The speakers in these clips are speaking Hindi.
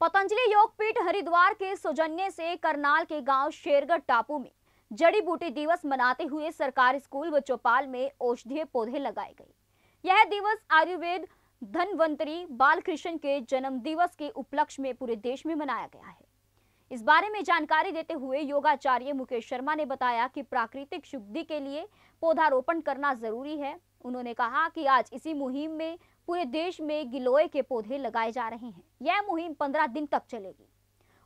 पतंजलि योगपीठ हरिद्वार के सौजन्य से करनाल के गांव शेरगढ़ टापू में जड़ी बूटी दिवस मनाते हुए सरकारी स्कूल व चौपाल में औषधीय पौधे लगाए गए यह दिवस आयुर्वेद धनवंतरी बालकृष्ण के जन्म दिवस के उपलक्ष्य में पूरे देश में मनाया गया है इस बारे में जानकारी देते हुए योगाचार्य मुकेश शर्मा ने बताया कि प्राकृतिक शुद्धि के लिए पौधारोपण करना जरूरी है उन्होंने कहा कि आज इसी मुहिम में पूरे देश में गिलोय के पौधे लगाए जा रहे हैं यह मुहिम पंद्रह दिन तक चलेगी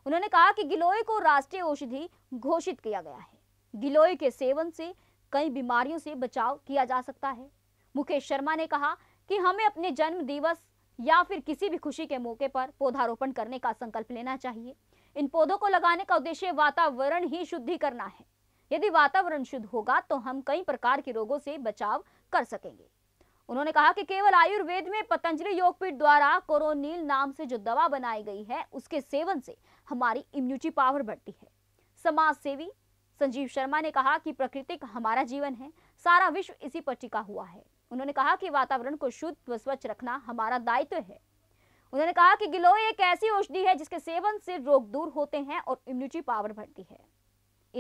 उन्होंने कहा कि गिलोय को राष्ट्रीय औषधि घोषित किया गया है गिलोय के सेवन से कई बीमारियों से बचाव किया जा सकता है मुकेश शर्मा ने कहा कि हमें अपने जन्म दिवस या फिर किसी भी खुशी के मौके पर पौधारोपण करने का संकल्प लेना चाहिए इन पौधों को लगाने का उद्देश्य वातावरण ही शुद्धि करना है यदि वातावरण शुद्ध होगा तो हम कई प्रकार के रोगों से बचाव कर सकेंगे उन्होंने कहा कि केवल आयुर्वेद में पतंजलि योगपीठ द्वारा कोरोनील नाम से जो दवा बनाई गई है उसके सेवन से हमारी इम्यूनिटी पावर बढ़ती है समाज सेवी संजीव शर्मा ने कहा कि प्रकृतिक हमारा जीवन है सारा विश्व इसी पर टिका हुआ है उन्होंने कहा कि वातावरण को शुद्ध व स्वच्छ रखना हमारा दायित्व है उन्होंने कहा कि गिलोय एक ऐसी औषधि है जिसके सेवन से रोग दूर होते हैं और इम्यूनिटी पावर बढ़ती है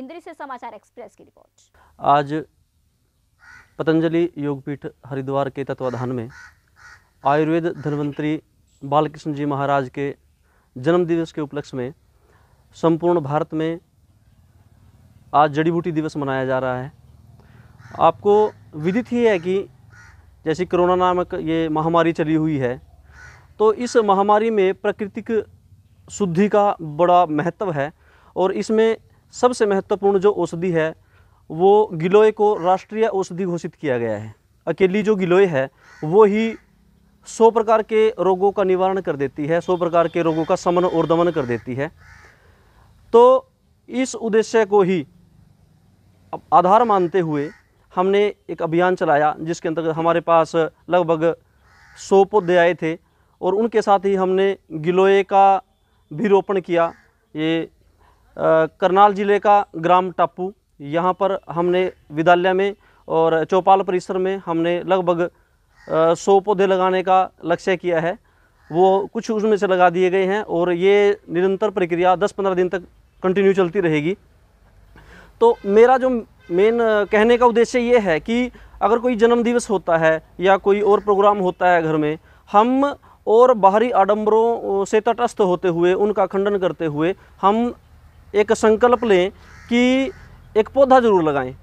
इंद्री से समाचार एक्सप्रेस की रिपोर्ट आज पतंजलि योगपीठ हरिद्वार के तत्वाधान में आयुर्वेद धन्वंतरी बालकृष्ण जी महाराज के जन्म दिवस के उपलक्ष्य में संपूर्ण भारत में आज जड़ी बूटी दिवस मनाया जा रहा है आपको विदित ही है कि जैसे कोरोना नामक ये महामारी चली हुई है तो इस महामारी में प्राकृतिक शुद्धि का बड़ा महत्व है और इसमें सबसे महत्वपूर्ण जो औषधि है वो गिलोय को राष्ट्रीय औषधि घोषित किया गया है अकेली जो गिलोय है वो ही सौ प्रकार के रोगों का निवारण कर देती है सौ प्रकार के रोगों का समन और दमन कर देती है तो इस उद्देश्य को ही आधार मानते हुए हमने एक अभियान चलाया जिसके अंतर्गत हमारे पास लगभग सौ पौधे आए थे और उनके साथ ही हमने गिलोय का भी रोपण किया ये करनाल ज़िले का ग्राम टापू यहाँ पर हमने विद्यालय में और चौपाल परिसर में हमने लगभग सौ पौधे लगाने का लक्ष्य किया है वो कुछ उसमें से लगा दिए गए हैं और ये निरंतर प्रक्रिया 10-15 दिन तक कंटिन्यू चलती रहेगी तो मेरा जो मेन कहने का उद्देश्य ये है कि अगर कोई जन्म दिवस होता है या कोई और प्रोग्राम होता है घर में हम और बाहरी आडम्बरों से तटस्थ होते हुए उनका खंडन करते हुए हम एक संकल्प लें कि एक पौधा ज़रूर लगाएं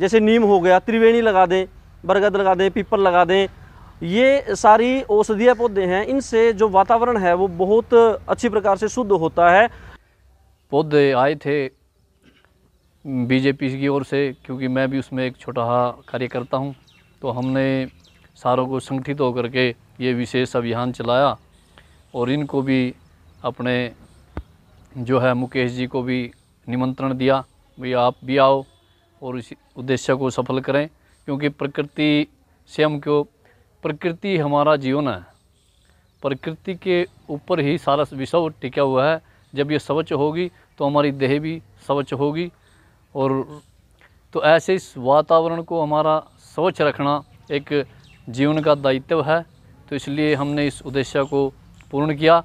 जैसे नीम हो गया त्रिवेणी लगा दें बरगद लगा दें पीपल लगा दें ये सारी औषधीय पौधे हैं इनसे जो वातावरण है वो बहुत अच्छी प्रकार से शुद्ध होता है पौधे आए थे बीजेपी की ओर से क्योंकि मैं भी उसमें एक छोटा कार्यकर्ता हूँ तो हमने सारों को संगठित होकर के ये विशेष अभियान चलाया और इनको भी अपने जो है मुकेश जी को भी निमंत्रण दिया भी आप भी आओ और इस उद्देश्य को सफल करें क्योंकि प्रकृति से हम क्यों प्रकृति हमारा जीवन है प्रकृति के ऊपर ही सारा विषव टिका हुआ है जब ये स्वच्छ होगी तो हमारी देह भी स्वच्छ होगी और तो ऐसे इस वातावरण को हमारा स्वच्छ रखना एक जीवन का दायित्व है तो इसलिए हमने इस उद्देश्य को पूर्ण किया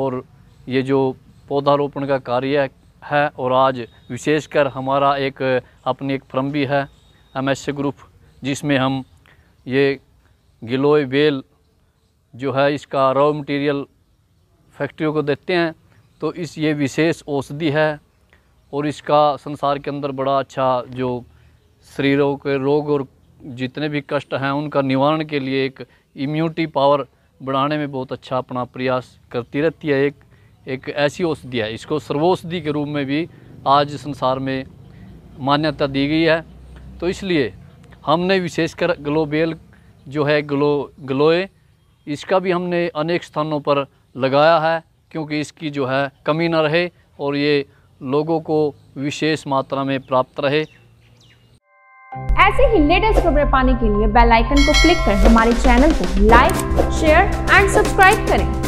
और ये जो पौधारोपण का कार्य है है और आज विशेषकर हमारा एक अपनी एक फ्रम भी है एम एस ग्रुप जिसमें हम ये गिलोय बेल जो है इसका रॉ मटेरियल फैक्ट्रियों को देते हैं तो इस ये विशेष औषधि है और इसका संसार के अंदर बड़ा अच्छा जो शरीरों के रोग और जितने भी कष्ट हैं उनका निवारण के लिए एक इम्यूनिटी पावर बढ़ाने में बहुत अच्छा अपना प्रयास करती रहती है एक एक ऐसी औषधि है इसको सर्वौषधि के रूप में भी आज संसार में मान्यता दी गई है तो इसलिए हमने विशेषकर ग्लोबेल जो है ग्लो ग्लोए इसका भी हमने अनेक स्थानों पर लगाया है क्योंकि इसकी जो है कमी न रहे और ये लोगों को विशेष मात्रा में प्राप्त रहे ऐसे ही लेटेस्ट खबरें पाने के लिए बेल आइकन को क्लिक कर हमारे चैनल को लाइक शेयर एंड सब्सक्राइब करें